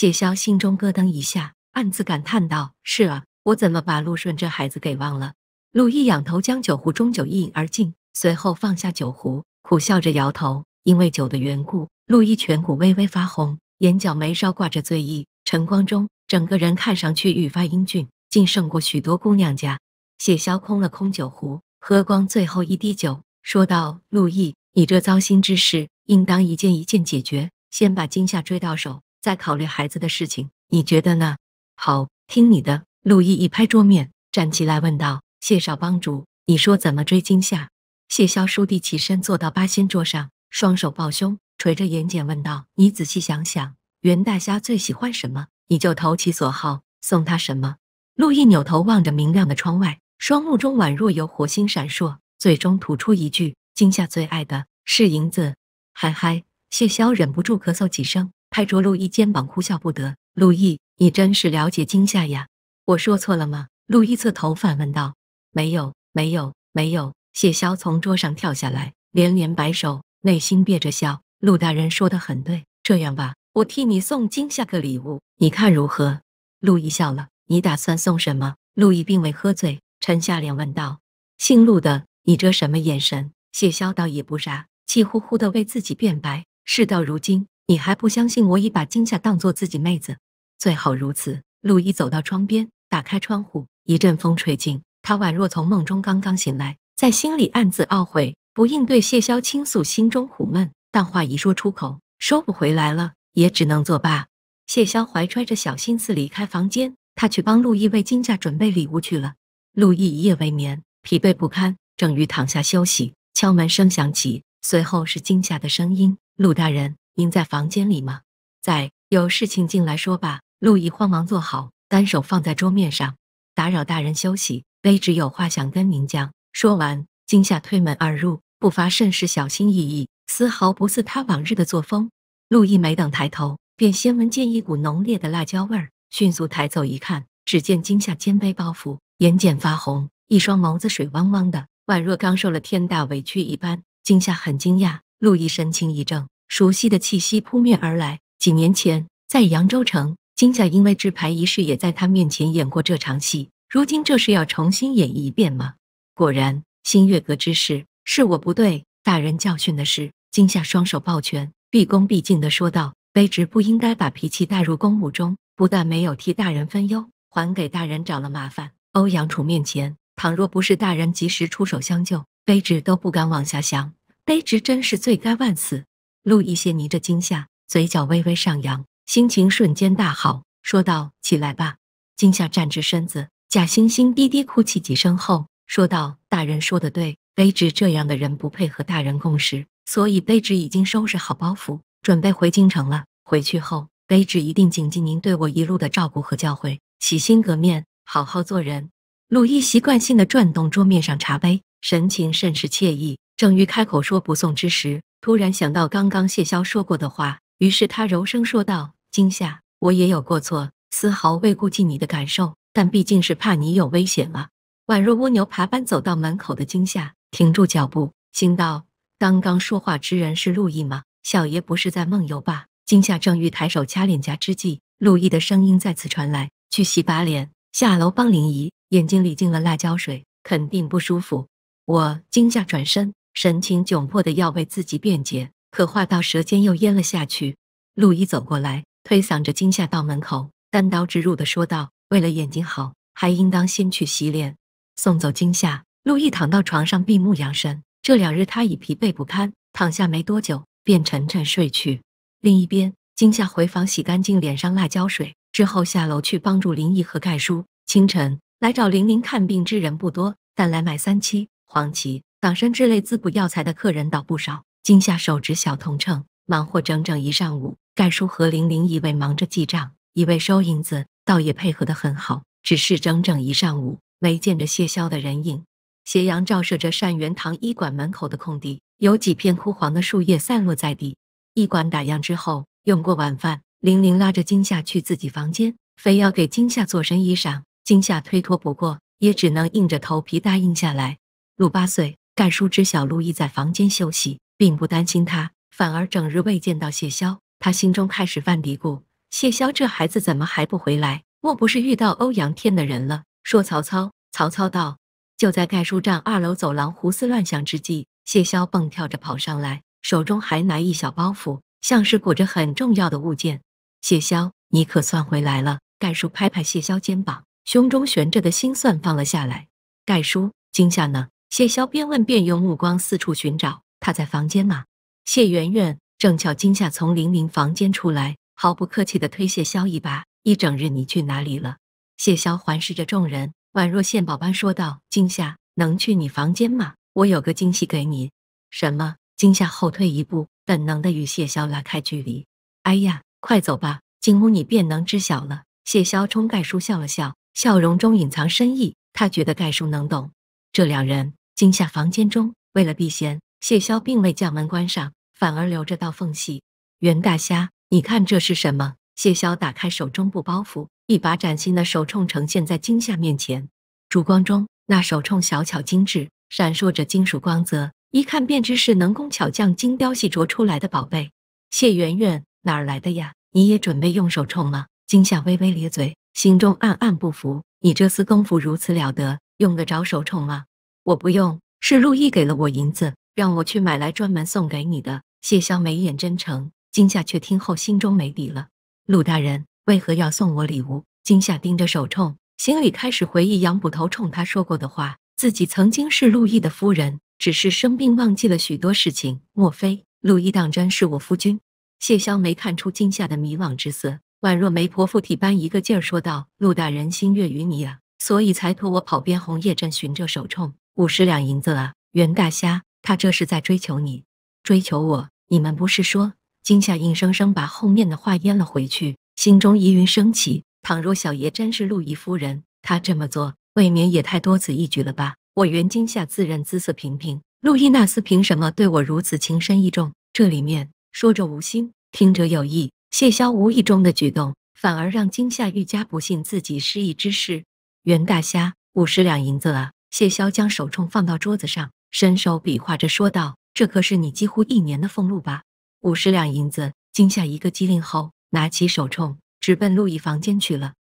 谢霄心中咯噔一下，暗自感叹道：“是啊，我怎么把陆顺这孩子给忘了？”陆毅仰头将酒壶中酒一饮而尽，随后放下酒壶，苦笑着摇头。因为酒的缘故，陆毅颧骨微微发红，眼角眉梢挂着醉意。晨光中，整个人看上去愈发英俊，竟胜过许多姑娘家。谢霄空了空酒壶，喝光最后一滴酒，说道：“陆毅，你这糟心之事，应当一件一件解决，先把金夏追到手。”在考虑孩子的事情，你觉得呢？好，听你的。陆毅一拍桌面，站起来问道：“谢少帮主，你说怎么追今夏？”谢霄倏地起身，坐到八仙桌上，双手抱胸，垂着眼睑问道：“你仔细想想，袁大虾最喜欢什么？你就投其所好，送他什么？”陆毅扭头望着明亮的窗外，双目中宛若有火星闪烁，最终吐出一句：“今夏最爱的是银子。”嗨嗨，谢霄忍不住咳嗽几声。拍着陆毅肩膀，哭笑不得：“陆毅，你真是了解惊吓呀！我说错了吗？”陆毅侧头反问道：“没有，没有，没有。”谢霄从桌上跳下来，连连摆手，内心憋着笑：“陆大人说的很对，这样吧，我替你送惊吓个礼物，你看如何？”陆毅笑了：“你打算送什么？”陆毅并未喝醉，沉下脸问道：“姓陆的，你这什么眼神？”谢霄倒也不傻，气呼呼的为自己辩白：“事到如今。”你还不相信我已把金夏当做自己妹子，最好如此。陆毅走到窗边，打开窗户，一阵风吹进，他宛若从梦中刚刚醒来，在心里暗自懊悔，不应对谢霄倾诉心中苦闷，但话一说出口，收不回来了，也只能作罢。谢霄怀揣着小心思离开房间，他去帮陆毅为金夏准备礼物去了。陆毅一夜未眠，疲惫不堪，正欲躺下休息，敲门声响起，随后是金夏的声音：“陆大人。”您在房间里吗？在，有事情进来说吧。陆毅慌忙坐好，单手放在桌面上，打扰大人休息，卑职有话想跟您讲。说完，惊吓推门而入，步伐甚是小心翼翼，丝毫不似他往日的作风。陆毅没等抬头，便先闻见一股浓烈的辣椒味儿，迅速抬走一看，只见惊吓肩背包袱，眼睑发红，一双眸子水汪汪的，宛若刚受了天大委屈一般。惊吓很惊讶，陆毅神情一怔。熟悉的气息扑面而来。几年前，在扬州城，金夏因为制牌一事，也在他面前演过这场戏。如今，这是要重新演一遍吗？果然，新月阁之事是我不对，大人教训的是。金夏双手抱拳，毕恭毕敬地说道：“卑职不应该把脾气带入公务中，不但没有替大人分忧，还给大人找了麻烦。欧阳楚面前，倘若不是大人及时出手相救，卑职都不敢往下想。卑职真是罪该万死。”陆毅些捏着惊吓，嘴角微微上扬，心情瞬间大好，说道：“起来吧。”惊吓站直身子，假惺惺低低哭泣几声后，说道：“大人说的对，卑职这样的人不配和大人共事，所以卑职已经收拾好包袱，准备回京城了。回去后，卑职一定谨记您对我一路的照顾和教诲，洗心革面，好好做人。”陆毅习惯性的转动桌面上茶杯，神情甚是惬意，正欲开口说不送之时。突然想到刚刚谢霄说过的话，于是他柔声说道：“惊夏，我也有过错，丝毫未顾及你的感受，但毕竟是怕你有危险了。”宛若蜗牛爬般走到门口的惊吓，停住脚步，心道：“刚刚说话之人是陆毅吗？小爷不是在梦游吧？”惊吓正欲抬手掐脸颊之际，陆毅的声音再次传来：“去洗把脸，下楼帮林姨，眼睛里进了辣椒水，肯定不舒服。”我惊吓转身。神情窘迫的要为自己辩解，可话到舌尖又咽了下去。陆毅走过来，推搡着惊吓到门口，单刀直入的说道：“为了眼睛好，还应当先去洗脸。”送走惊吓，陆毅躺到床上闭目养神。这两日他已疲惫不堪，躺下没多久便沉沉睡去。另一边，惊吓回房洗干净脸上辣椒水之后，下楼去帮助林毅和盖叔。清晨来找玲玲看病之人不多，但来买三七、黄芪。党参之类滋补药材的客人倒不少。今夏手执小铜秤，忙活整整一上午。盖叔和玲玲一位忙着记账，一位收银子，倒也配合得很好。只是整整一上午没见着谢霄的人影。斜阳照射着善元堂医馆门口的空地，有几片枯黄的树叶散落在地。医馆打烊之后，用过晚饭，玲玲拉着金夏去自己房间，非要给金夏做身衣裳。金夏推脱不过，也只能硬着头皮答应下来。陆八岁。丐叔知晓陆毅在房间休息，并不担心他，反而整日未见到谢霄，他心中开始犯嘀咕：谢霄这孩子怎么还不回来？莫不是遇到欧阳天的人了？说曹操，曹操道。就在盖叔站二楼走廊胡思乱想之际，谢霄蹦跳着跑上来，手中还拿一小包袱，像是裹着很重要的物件。谢霄，你可算回来了！盖叔拍拍谢霄肩膀，胸中悬着的心算放了下来。盖叔，惊吓呢？谢霄边问边用目光四处寻找，他在房间吗？谢圆圆正巧惊吓从玲玲房间出来，毫不客气地推谢霄一把：“一整日你去哪里了？”谢霄环视着众人，宛若献宝般说道：“今夏能去你房间吗？我有个惊喜给你。”什么？今夏后退一步，本能地与谢霄拉开距离。“哎呀，快走吧，进屋你便能知晓了。”谢霄冲盖叔笑了笑，笑容中隐藏深意，他觉得盖叔能懂。这两人。惊吓房间中，为了避嫌，谢霄并未将门关上，反而留着道缝隙。袁大虾，你看这是什么？谢霄打开手中布包袱，一把崭新的手铳呈现在惊吓面前。烛光中，那手铳小巧精致，闪烁着金属光泽，一看便知是能工巧匠精雕细琢出来的宝贝。谢圆圆哪儿来的呀？你也准备用手冲吗？惊吓微微咧嘴，心中暗暗不服：你这厮功夫如此了得，用得着手冲吗？我不用，是陆毅给了我银子，让我去买来专门送给你的。谢霄眉眼真诚，金夏却听后心中没底了。陆大人为何要送我礼物？金夏盯着手冲，心里开始回忆杨捕头冲他说过的话。自己曾经是陆毅的夫人，只是生病忘记了许多事情。莫非陆毅当真是我夫君？谢霄没看出金夏的迷惘之色，宛若媒婆附体般一个劲儿说道：“陆大人心悦于你啊，所以才托我跑遍红叶镇寻着手冲。”五十两银子了，袁大虾，他这是在追求你，追求我。你们不是说，惊夏硬生生把后面的话咽了回去，心中疑云升起。倘若小爷真是陆毅夫人，他这么做未免也太多此一举了吧？我袁今夏自认姿色平平，路易纳斯凭什么对我如此情深意重？这里面说着无心，听者有意。谢霄无意中的举动，反而让今夏愈加不信自己失意之事。袁大虾，五十两银子了。谢霄将手铳放到桌子上，伸手比划着说道：“这可是你几乎一年的俸禄吧？”五十两银子，惊吓一个机灵后，拿起手铳，直奔陆毅房间去了。